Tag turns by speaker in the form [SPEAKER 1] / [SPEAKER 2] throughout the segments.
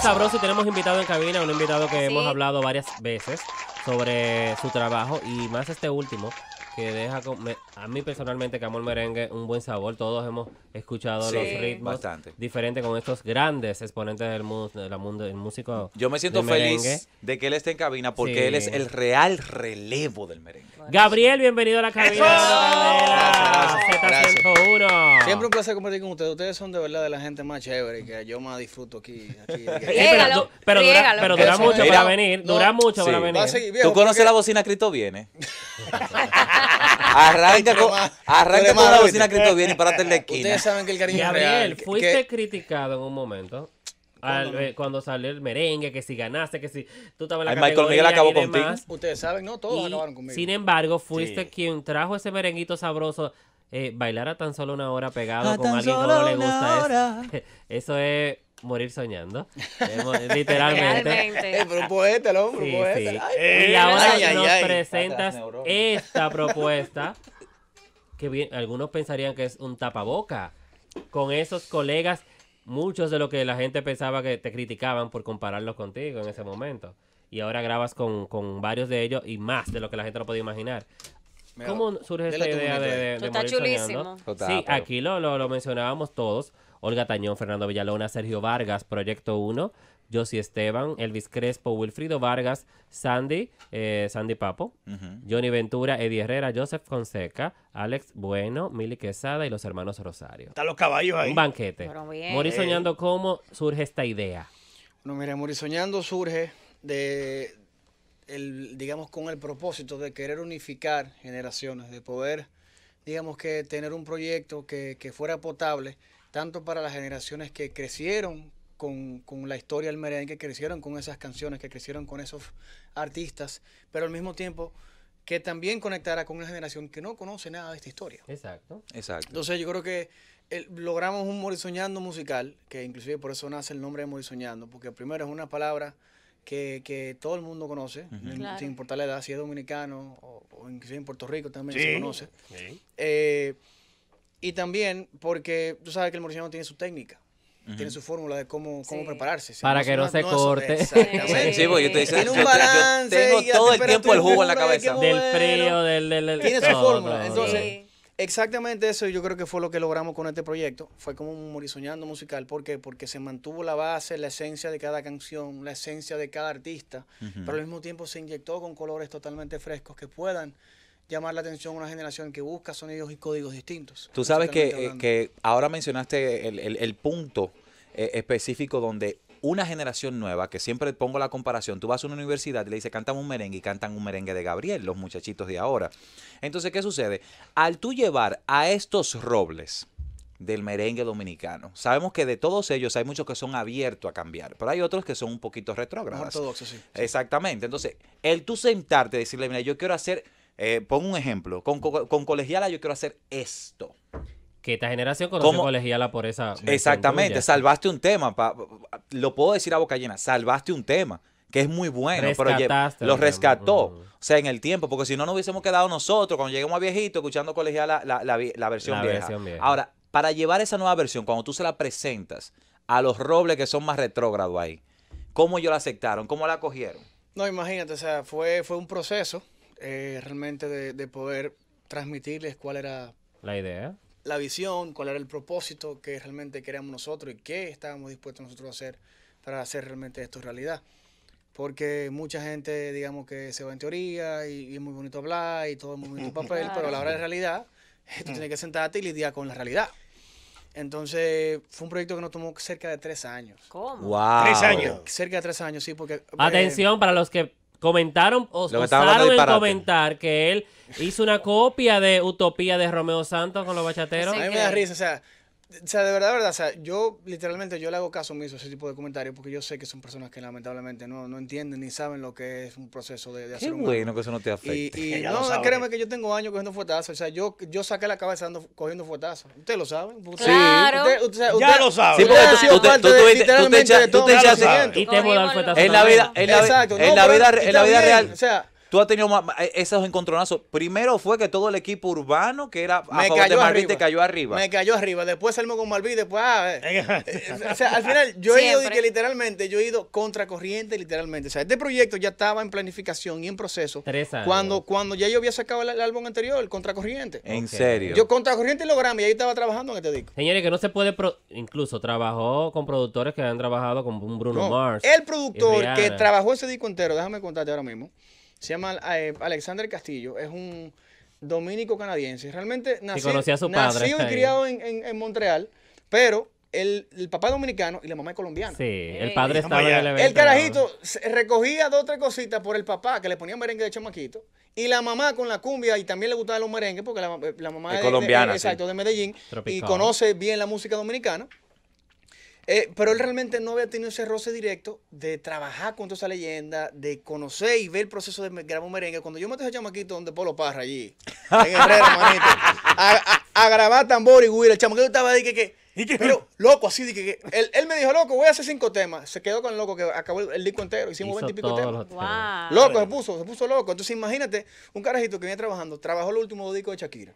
[SPEAKER 1] sabroso y tenemos invitado en cabina, un invitado que hemos hablado varias veces sobre su trabajo y más este último que deja a mí personalmente que amo el merengue un buen sabor todos hemos escuchado los ritmos diferentes con estos grandes exponentes del mundo del mundo del músico yo me siento feliz de
[SPEAKER 2] que él esté en cabina porque él es el real relevo del merengue
[SPEAKER 3] Gabriel bienvenido a la cabina un placer compartir con ustedes. Ustedes son de verdad de la gente más chévere que yo más disfruto aquí. pero, pero, dura, mucho para venir. dura mucho para venir. ¿Tú conoces la bocina
[SPEAKER 2] Cristo Viene? arranca con, arranca la bocina Cristo Viene y
[SPEAKER 1] párate en la esquina. Ustedes saben que el cariño Gabriel, real, fuiste criticado en un momento. Eh, cuando salió el merengue, que si ganaste, que si tú estabas la Ay, Michael Miguel acabó contigo.
[SPEAKER 3] Ustedes saben, no todos y, conmigo. Sin embargo, fuiste
[SPEAKER 1] quien trajo ese merenguito sabroso eh, bailar a tan solo una hora pegado con alguien que no le gusta. eso es morir soñando. literalmente. un poeta, el hombre, poeta. y ahora nos presentas esta propuesta que bien, algunos pensarían que es un tapaboca con esos colegas, muchos de lo que la gente pensaba que te criticaban por compararlos contigo en ese momento. Y ahora grabas con, con varios de ellos y más de lo que la gente lo podía imaginar. ¿Cómo surge esta idea de, de, sí, aquí lo, lo, mencionábamos todos. Olga Tañón, Fernando Villalona, Sergio Vargas, Proyecto 1, Josie Esteban, Elvis Crespo, Wilfrido Vargas, Sandy, eh, Sandy Papo, Johnny Ventura, Eddie Herrera, Joseph Fonseca, Alex Bueno, Mili Quesada y los hermanos Rosario. Están los caballos ahí. Un banquete. Morir Soñando, ¿cómo surge esta idea?
[SPEAKER 3] Bueno, mire, Morir Soñando surge de, digamos, con el propósito de querer unificar generaciones, de poder, digamos, que tener un proyecto que, fuera potable, tanto para las generaciones que crecieron con, la historia del merengue, que crecieron con esas canciones, que crecieron con esos artistas, pero al mismo tiempo que también conectara con una generación que no conoce nada de esta historia. Exacto. Exacto. Entonces yo creo que eh, logramos un Morisoñando musical, que inclusive por eso nace el nombre de Morisoñando, porque primero es una palabra que, que todo el mundo conoce, sin importar la edad, si es dominicano o, o inclusive en Puerto Rico también se conoce. Eh, y también porque tú sabes que el murciano tiene su técnica. Tiene su fórmula de cómo, cómo prepararse. Para que no se corte. Sí, porque yo te dice, yo tengo todo el tiempo el jugo en la
[SPEAKER 1] cabeza. Del frío, del, del, Tiene su fórmula. Entonces,
[SPEAKER 3] Exactamente eso yo creo que fue lo que logramos con este proyecto. Fue como un morisoñando musical. ¿Por qué? Porque se mantuvo la base, la esencia de cada canción, la esencia de cada artista, pero al mismo tiempo se inyectó con colores totalmente frescos que puedan llamar la atención a una generación que busca sonidos y códigos distintos. Tú sabes que, eh,
[SPEAKER 2] que, ahora mencionaste el, punto eh, específico donde una generación nueva, que siempre pongo la comparación, tú vas a una universidad y le dices, cantan un merengue y cantan un merengue de Gabriel, los muchachitos de ahora. Entonces, ¿qué sucede? Al tú llevar a estos robles, del merengue dominicano. Sabemos que de todos ellos hay muchos que son abiertos a cambiar, pero hay otros que son un poquito retrógrados. Exactamente. Entonces, el tú sentarte y decirle, mira, yo quiero hacer, eh, pongo un ejemplo, con colegiala yo quiero hacer esto que
[SPEAKER 1] esta generación conoce ¿Cómo? colegiala por esa. Exactamente, salvaste
[SPEAKER 2] un tema. lo puedo decir a boca llena, salvaste un tema que es muy bueno, pero lo rescató. O sea, en el tiempo, porque si no nos hubiésemos quedado nosotros cuando lleguemos a viejito escuchando colegiala la, versión, vieja. Ahora, para llevar esa nueva versión, cuando tú se la presentas a los robles que son más retrógrados ahí, ¿cómo ellos la aceptaron? ¿Cómo la cogieron?
[SPEAKER 3] No, imagínate, o sea, fue, fue un proceso eh, realmente de, de poder transmitirles cuál era la idea la visión, cuál era el propósito que realmente queríamos nosotros y qué estábamos dispuestos nosotros a hacer para hacer realmente esto realidad. Porque mucha gente, digamos, que se va en teoría y, es muy bonito hablar y todo es muy bonito papel, pero a la hora de realidad, eh, tú tienes que sentarte y lidiar con la realidad. Entonces, fue un proyecto que nos tomó cerca de tres años. ¿Cómo? Wow. Tres años. Cerca de tres años, sí, porque... Atención
[SPEAKER 1] eh, para los que Comentaron o en comentar que él hizo una copia de Utopía de Romeo Santos con los bachateros. A mí me da risa, o
[SPEAKER 3] sea, o sea, de verdad, de verdad, o sea, yo literalmente yo le hago caso omiso a ese tipo de comentarios porque yo sé que son personas que lamentablemente no, entienden ni saben lo que es un proceso de, hacer un bueno que
[SPEAKER 2] eso no te afecte. Y, y no, créeme
[SPEAKER 3] que yo tengo años cogiendo fuetazos, o sea, yo, saqué la cabeza cogiendo fuetazos. Ustedes lo saben. claro. ya lo saben. Sí, porque tú, te Y te voy a dar fuetazos. En la vida, en la, vida real. O
[SPEAKER 2] sea, Tú has tenido eh, esos encontronazos. Primero fue que todo el equipo urbano que era me cayó de te cayó arriba. Me
[SPEAKER 3] cayó arriba. Después salimos con Malví, después. Ah, eh, eh, o sea, al final yo he ido literalmente, yo he ido contracorriente, literalmente. O sea, este proyecto ya estaba en planificación y en proceso. Tres años. Cuando, cuando ya yo había sacado el, álbum anterior, el Contracorriente.
[SPEAKER 2] En serio. Yo
[SPEAKER 3] Contracorriente lo grabé y ahí estaba trabajando en este disco.
[SPEAKER 1] Señores, que no se puede. incluso trabajó con productores que han trabajado con Bruno Mars. El productor que trabajó
[SPEAKER 3] ese disco entero, déjame contarte ahora mismo. Se llama eh, Alexander Castillo, es un dominico canadiense. Realmente nació, y criado en, Montreal, pero el, papá dominicano y la mamá es colombiana. Sí, el padre estaba en el evento. El carajito recogía dos o tres cositas por el papá que le ponía merengue de chamaquito. Y la mamá con la cumbia, y también le gustaban los merengues, porque la, mamá es de, colombiana. Exacto, de Medellín. Y conoce bien la música dominicana. Eh, pero él realmente no había tenido ese roce directo de trabajar con toda esa leyenda, de conocer y ver el proceso de grabar un merengue. Cuando yo dejé a chamaquito donde Polo Parra allí, en Herrera, manito, a, a, grabar tambor y güira, el chamaquito estaba ahí que, que Pero loco, así de que, él, me dijo, loco, voy a hacer cinco temas. Se quedó con loco, que acabó el, disco entero, hicimos veintipico temas. Loco, se puso, se puso loco. Entonces imagínate, un carajito que viene trabajando, trabajó el último disco de Shakira,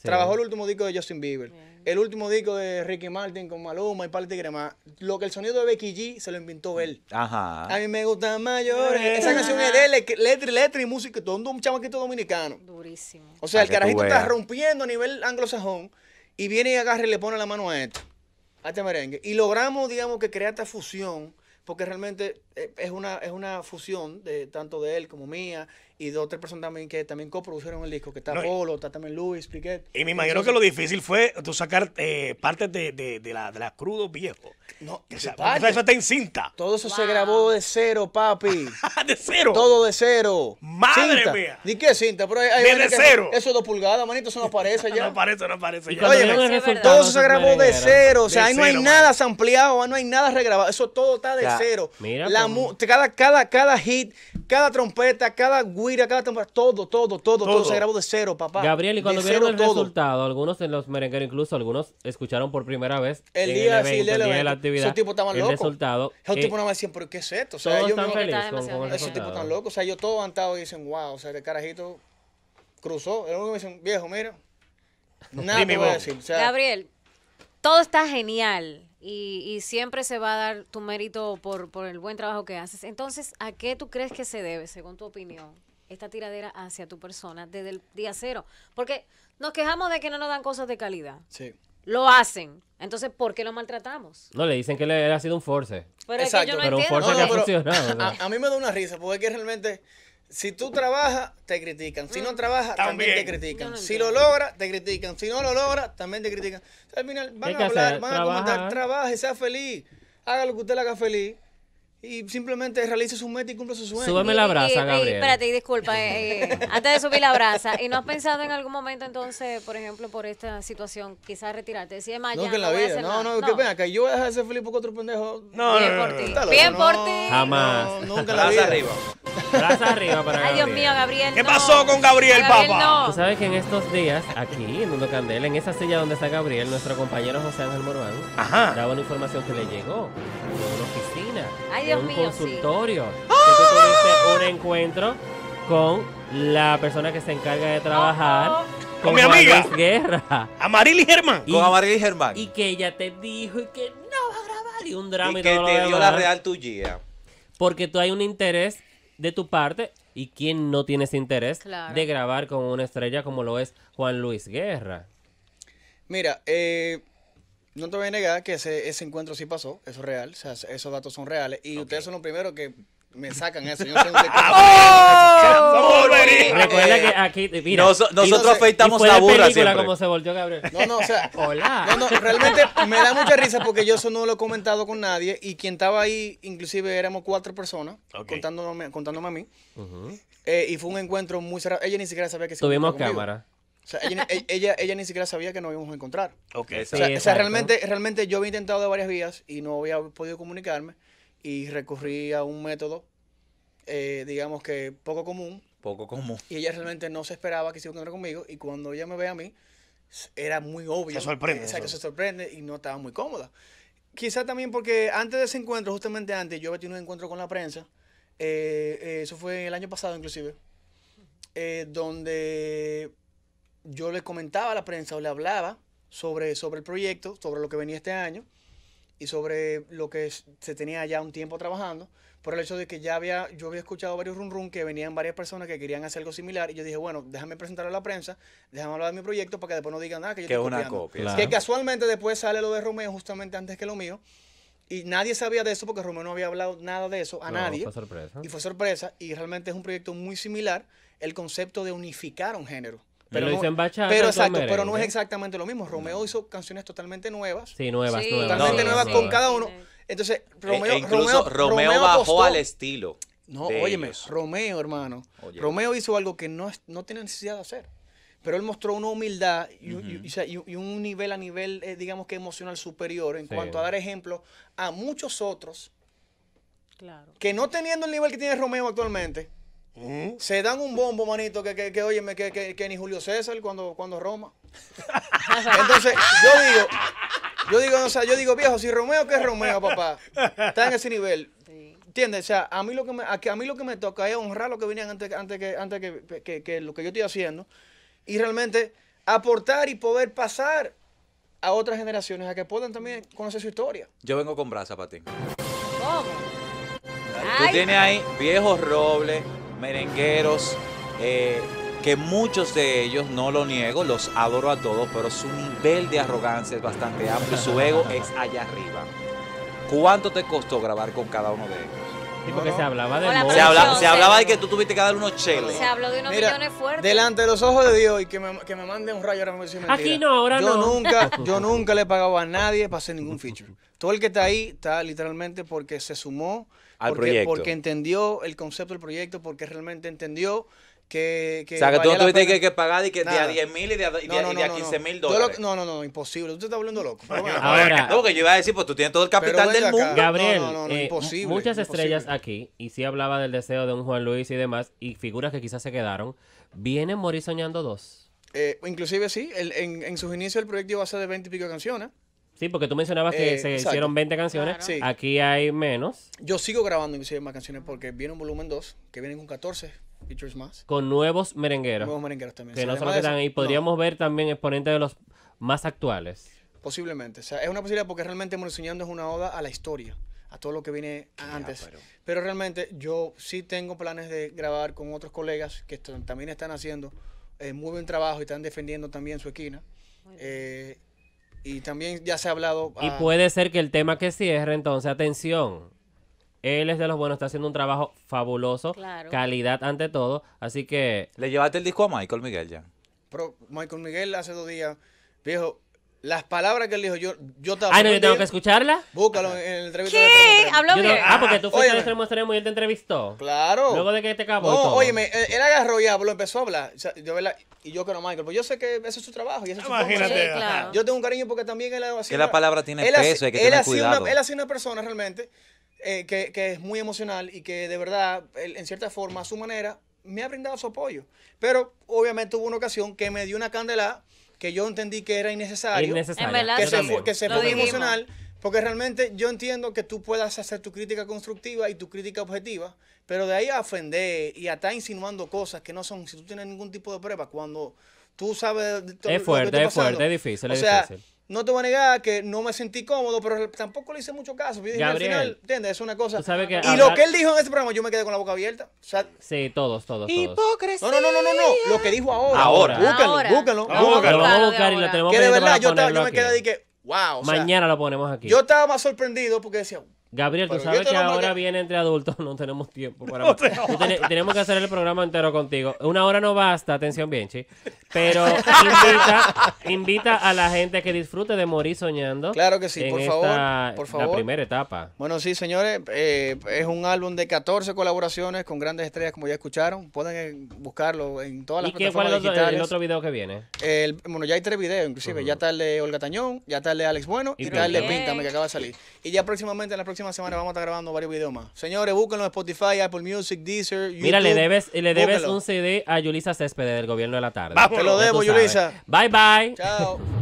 [SPEAKER 3] Trabajó el último disco de Justin Bieber, el último disco de Ricky Martin con Maluma y parte de crema Lo que el sonido de Becky G se lo inventó él. Ajá. A mí me gusta mayor eh. Esa canción es de él, letra, letra y música, todo un chamaquito dominicano. Durísimo. O sea, el carajito está rompiendo a nivel anglosajón. Y viene y agarra y le pone la mano a esto, a este merengue. Y logramos, digamos, que crear esta fusión, porque realmente eh, es una, es una fusión de tanto de él como mía y de otra persona también que también coprodujeron el disco, que está Polo, está también Luis, Piquet. Y me imagino que lo difícil fue tú sacar eh, partes de, de, de, la, de crudo viejo. No, o sea, eso está en cinta. Todo eso se grabó de cero, papi. Ah, ¿De cero? Todo de cero. ¡Madre mía! ¿Ni qué cinta? Pero hay, de, cero. Eso es dos pulgadas, manito, eso no aparece ya. no aparece, no aparece ya. Oye, todo eso se grabó de cero. O sea, ahí no hay nada ampliado no hay nada regrabado. Eso todo está de cero. Mira, cada, cada, cada hit, cada trompeta, cada ir acá todo, todo, todo, todo, todo se grabó de cero, papá. Gabriel, y cuando vieron el resultado,
[SPEAKER 1] algunos en los merengueros, incluso algunos escucharon por primera vez el día, de la actividad. Esos tipos estaban locos. El resultado. Esos tipos no
[SPEAKER 3] me decían, pero ¿qué es esto? O sea, todos están felices con, con están locos. O sea, ellos todos han estado y dicen, wow, o sea, el carajito cruzó. El único me dicen, viejo, mira, Gabriel,
[SPEAKER 1] todo está genial. Y, siempre se va a dar tu mérito por, por el buen trabajo que haces. Entonces, ¿a qué tú crees que se debe, según tu opinión? esta tiradera hacia tu persona desde el día cero. Porque nos quejamos de que no nos dan cosas de calidad. Sí. Lo hacen. Entonces, ¿por qué lo maltratamos? No, le dicen que le ha sido un force. Pero, Exacto. pero un force que ha funcionado.
[SPEAKER 3] a, mí me da una risa, porque es que realmente, si tú trabajas, te critican. Si no mm. trabajas, también, te critican. si lo logras, te critican. Si no lo logras, también te critican. van a hablar, van a Trabaja. comentar, sea feliz. Haga lo que usted le haga feliz y simplemente realice su meta y cumpla su sueño. Súbeme la brasa, Gabriel. espérate, disculpa, antes de subir la brasa, ¿y
[SPEAKER 1] no has pensado en algún momento entonces, por ejemplo, por esta situación, quizás retirarte? si mañana, no, que en la vida, no, no, que
[SPEAKER 3] venga, que yo voy a dejar de ser feliz otro pendejo. No, no, no, por ti, bien por ti.
[SPEAKER 1] Jamás. nunca la vida. arriba
[SPEAKER 3] arriba para Ay, Dios mío,
[SPEAKER 1] Gabriel. ¿Qué pasó con Gabriel, papá? No. Tú sabes que en estos días, aquí en Mundo Candela, en esa silla donde está Gabriel, nuestro compañero José Ángel Morván, daba una información que le llegó de una oficina, Ay, de un consultorio, que tú un encuentro con la persona que se encarga de trabajar. Oh, oh. con, mi amiga. Guerra. Amarili Germán. Y, con Germán. Y que ella te dijo y que no va a grabar y un drama y, que te dio la real tuya. Porque tú hay un interés de tu parte y quién no tiene ese interés de grabar con una estrella como lo es Juan Luis Guerra.
[SPEAKER 3] Mira, eh, no te voy a negar que ese, encuentro sí pasó, eso es real, esos datos son reales y ustedes son los primeros que me sacan eso. Yo ah, Recuerda que eh, nosotros la burra
[SPEAKER 1] No, no, o sea. Hola. realmente me da mucha risa
[SPEAKER 3] porque yo eso no lo he comentado con nadie y quien estaba ahí, inclusive éramos cuatro personas contándome, a mí. Eh, y fue un encuentro muy cerrado. Ella ni siquiera sabía que se Tuvimos cámara. O sea, ella, ella, ni siquiera sabía que nos íbamos a encontrar. o, sea, realmente, realmente yo había intentado de varias vías y no había podido comunicarme y recurrí a un método, eh, digamos que poco común. Poco común. Y ella realmente no se esperaba que se encontrara conmigo y cuando ella me ve a mí, era muy obvio. Se sorprende. Exacto, se sorprende y no estaba muy cómoda. Quizá también porque antes de ese encuentro, justamente antes, yo había tenido un encuentro con la prensa. Eh, eh, eso fue el año pasado inclusive, donde yo le comentaba a la prensa o le hablaba sobre, sobre el proyecto, sobre lo que venía este año y sobre lo que se tenía ya un tiempo trabajando, por el hecho de que ya había, yo había escuchado varios run run que venían varias personas que querían hacer algo similar, y yo dije, bueno, déjame presentarlo a la prensa, déjame hablar de mi proyecto para que después no digan nada, ah, que yo que estoy una copia. Que casualmente después sale lo de Romeo justamente antes que lo mío, y nadie sabía de eso porque Romeo no había hablado nada de eso a nadie. Y fue sorpresa, y realmente es un proyecto muy similar, el concepto de unificar un género. Pero no, pero exacto, pero no es exactamente lo mismo. Romeo hizo canciones totalmente nuevas. Sí, nuevas, Totalmente nuevas con cada uno. Entonces, e e Romeo, incluso Romeo, Romeo bajó al estilo. No, óyeme, Romeo, hermano. Romeo hizo algo que no, no tenía necesidad de hacer. Pero él mostró una humildad y, un nivel a nivel, eh, digamos que emocional superior en cuanto a dar ejemplo a muchos otros claro. que no teniendo el nivel que tiene Romeo actualmente, ¿Eh? Se dan un bombo, manito, que, que, que óyeme, que, ni Julio César cuando, cuando Roma. Entonces, yo digo, yo digo, o sea, yo digo, viejo, si Romeo, que es Romeo, papá? Está en ese nivel. ¿Entiendes? O sea, a mí lo que me, a, mí lo que me toca es honrar lo que venían antes, antes, que, antes que, lo que yo estoy haciendo. Y realmente aportar y poder pasar a otras generaciones a que puedan también conocer su historia.
[SPEAKER 2] Yo vengo con brasa para ti.
[SPEAKER 3] Tú tienes
[SPEAKER 2] ahí viejos robles merengueros, eh, que muchos de ellos, no lo niego, los adoro a todos, pero su nivel de arrogancia es bastante amplio, su ego es allá arriba. ¿Cuánto te costó grabar con cada uno de ellos? Y porque se hablaba de se, se, hablaba de que tú tuviste que dar unos cheles. Se habló
[SPEAKER 3] de unos millones fuertes. Delante de los ojos de Dios y que me, que mande un rayo ahora mismo. Aquí no, ahora yo Nunca, yo nunca le he pagado a nadie para hacer ningún feature. Todo el que está ahí está literalmente porque se sumó. Al proyecto. Porque entendió el concepto del proyecto, porque realmente entendió que, que, o sea, que tú no tuviste que, pagar y que de a 10 mil y de a, y 15 mil dólares. no, no, no, imposible. Tú te estás volviendo loco. Ahora, no, que yo iba
[SPEAKER 2] a decir, pues tú tienes todo el capital del mundo. Gabriel, eh, imposible,
[SPEAKER 3] muchas estrellas
[SPEAKER 1] aquí, y sí hablaba del deseo de un Juan Luis y demás, y figuras que quizás se quedaron, vienen Morir Soñando dos
[SPEAKER 3] eh, inclusive sí, en, en, sus inicios el proyecto iba a ser de 20 y pico canciones.
[SPEAKER 1] Sí, porque tú mencionabas que eh, se hicieron 20 canciones. Aquí hay menos.
[SPEAKER 3] Yo sigo grabando inclusive más canciones porque viene un volumen 2 que viene con 14
[SPEAKER 1] con nuevos merengueros. Nuevos Que no ahí. Podríamos ver también exponentes de los más actuales.
[SPEAKER 3] Posiblemente. es una posibilidad porque realmente Soñando es una oda a la historia, a todo lo que viene antes. pero... realmente yo sí tengo planes de grabar con otros colegas que también están haciendo eh, muy buen trabajo y están defendiendo también su esquina. Eh, y también ya se ha hablado. Y ah,
[SPEAKER 1] puede ser que el tema que cierre entonces, atención, él es de los buenos, está haciendo un trabajo fabuloso, claro. calidad ante todo, así que...
[SPEAKER 2] ¿Le llevaste el disco a Michael Miguel ya?
[SPEAKER 3] Pero Michael Miguel hace dos días, viejo, las palabras que él dijo, yo, yo te Ay no, yo tengo que escucharlas. Búscalo en el entrevista. ¿Qué? Habló bien. ah, porque tú fuiste al extremo
[SPEAKER 1] extremo y él te entrevistó. Claro. Luego de que te acabó. No, oye,
[SPEAKER 3] él agarró y habló, empezó a hablar. O sea, yo, y yo creo Michael, pues yo sé que ese es su trabajo. Y ese Imagínate. su claro. Yo tengo un cariño porque también él ha sido. Que la palabra tiene él peso, hay que él tener cuidado. Una, él ha sido una persona realmente eh, que, es muy emocional y que de verdad, en cierta forma, a su manera, me ha brindado su apoyo. Pero obviamente hubo una ocasión que me dio una candela que yo entendí que era innecesario, que, se que emocional. Porque realmente yo entiendo que tú puedas hacer tu crítica constructiva y tu crítica objetiva, pero de ahí a ofender y a estar insinuando cosas que no son, si tú tienes ningún tipo de prueba, cuando tú sabes... es fuerte, es fuerte, es difícil, es difícil. No te voy a negar que no me sentí cómodo, pero tampoco le hice mucho caso. Yo dije, Gabriel, al final, ¿entiendes? Es una cosa. y lo que él dijo en ese programa, yo me quedé con la boca abierta. sí,
[SPEAKER 1] todos, todos. hipócrita
[SPEAKER 3] No, no, no, no, no, Lo que dijo ahora. Ahora. Búscalo, búscalo. Lo vamos a buscar y lo tenemos que de verdad, yo, estaba, yo me quedé de que, wow. Mañana
[SPEAKER 1] lo ponemos aquí. Yo
[SPEAKER 3] estaba más sorprendido porque decía,
[SPEAKER 1] Gabriel, tú sabes que ahora viene entre adultos, no tenemos tiempo para... No, tenemos que hacer el programa entero contigo. Una hora no basta, atención bien, Chi. Pero invita, a la gente que disfrute de morir soñando. Claro que sí, por favor. Por favor. La primera etapa.
[SPEAKER 3] Bueno, sí, señores, eh, es un álbum de 14 colaboraciones con grandes estrellas, como ya escucharon. Pueden eh, buscarlo en todas las plataformas plataformas. ¿Y cuál es el otro, el otro video que viene? bueno, ya hay tres videos, inclusive. Ya está el de Olga Tañón, ya está el de Alex Bueno y, ya el de que acaba de salir. Y ya próximamente, en la próxima semana, vamos a estar grabando varios videos más. Señores, búsquenlo en Spotify, Apple Music, Deezer, YouTube. Mira, le debes, le debes un
[SPEAKER 1] CD a Yulisa Céspedes del Gobierno de la Tarde. Te lo debo, Yulisa. Bye, bye.
[SPEAKER 3] Chao.